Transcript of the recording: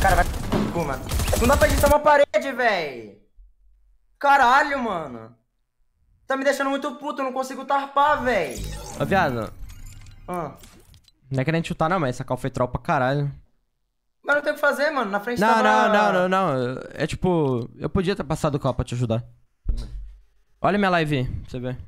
Cara, vai pro cu, mano. Não dá pra editar uma parede, véi. Caralho, mano. Tá me deixando muito puto, eu não consigo tarpar, véi. Ô, viado. Ah. Não é querendo chutar, não, mas essa cal foi tropa caralho. Mas não tem o que fazer, mano. Na frente não, tava... Não, não, não, não. É tipo... Eu podia ter passado o cal pra te ajudar. Olha minha live pra você ver.